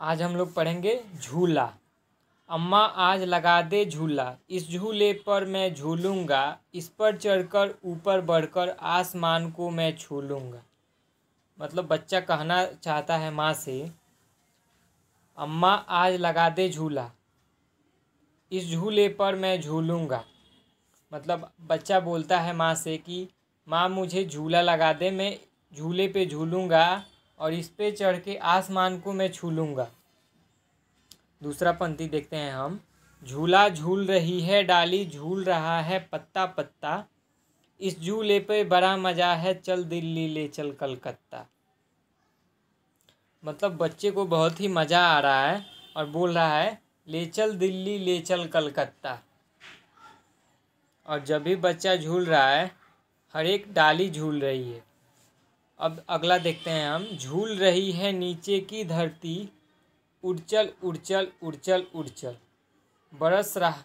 आज हम लोग पढ़ेंगे झूला अम्मा आज लगा दे झूला इस झूले पर मैं झूलूंगा इस पर चढ़कर ऊपर बढ़कर आसमान को मैं छू लूँगा मतलब बच्चा कहना चाहता है माँ से अम्मा आज लगा दे झूला इस झूले पर मैं झूलूँगा मतलब बच्चा बोलता है माँ से कि माँ मुझे झूला लगा दे मैं झूले पे झूलूँगा और इस पे चढ़ के आसमान को मैं छू लूँगा दूसरा पंक्ति देखते हैं हम झूला झूल रही है डाली झूल रहा है पत्ता पत्ता इस झूले पे बड़ा मज़ा है चल दिल्ली ले चल कलकत्ता मतलब बच्चे को बहुत ही मज़ा आ रहा है और बोल रहा है ले चल दिल्ली ले चल कलकत्ता और जब भी बच्चा झूल रहा है हर एक डाली झूल रही है अब अगला देखते हैं हम झूल रही है नीचे की धरती उड़चल उड़चल उड़चल उड़चल बरस रहा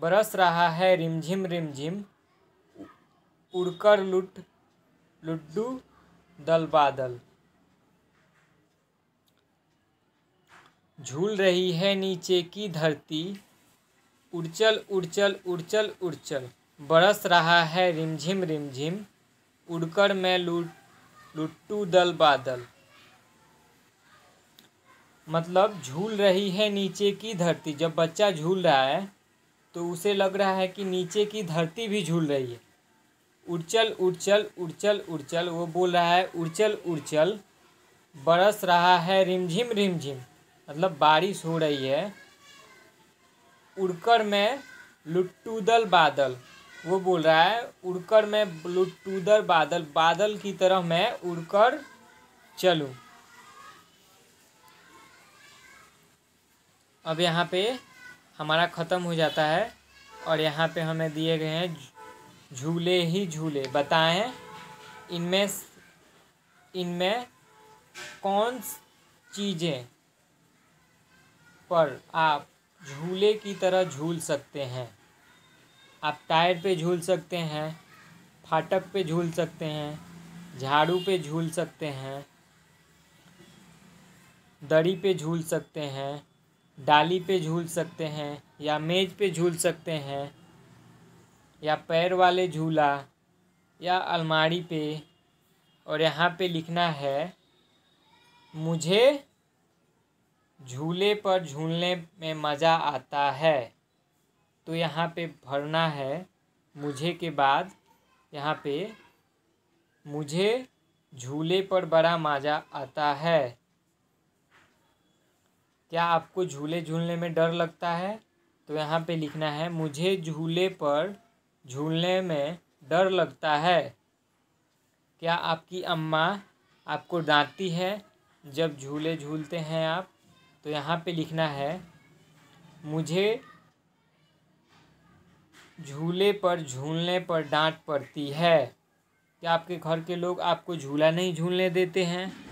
बरस रहा है रिमझिम रिमझिम उड़कर लुट लुड्डू दल बादल झूल रही है नीचे की धरती उड़चल उड़चल उड़चल उड़चल बरस रहा है रिमझिम रिमझिम उड़कर मैं लुट लुट्टू दल बादल मतलब झूल रही है नीचे की धरती जब बच्चा झूल रहा है तो उसे लग रहा है कि नीचे की धरती भी झूल रही है उड़चल उड़चल उड़चल उड़चल वो बोल रहा है उड़चल उड़चल बरस रहा है रिमझिम रिमझिम मतलब बारिश हो रही है उड़कर में दल बादल वो बोल रहा है उड़कर मैं लुटूदर बादल बादल की तरह मैं उड़कर चलूँ अब यहाँ पे हमारा ख़त्म हो जाता है और यहाँ पे हमें दिए गए हैं झूले ही झूले बताएं इनमें इनमें कौन चीज़ें पर आप झूले की तरह झूल सकते हैं आप टायर पे झूल सकते हैं फाटक पे झूल सकते हैं झाड़ू पे झूल सकते हैं दरी पे झूल सकते हैं डाली पे झूल सकते हैं या मेज पे झूल सकते हैं या पैर वाले झूला या अलमारी पे और यहाँ पे लिखना है मुझे झूले पर झूलने में मज़ा आता है तो यहाँ पे भरना है मुझे के बाद यहाँ पे मुझे झूले पर बड़ा मज़ा आता है क्या आपको झूले झूलने में डर लगता है तो यहाँ पे लिखना है मुझे झूले पर झूलने में डर लगता है क्या आपकी अम्मा आपको डांटती है जब झूले झूलते हैं आप तो यहाँ पे लिखना है मुझे झूले पर झूलने पर डांट पड़ती है क्या आपके घर के लोग आपको झूला नहीं झूलने देते हैं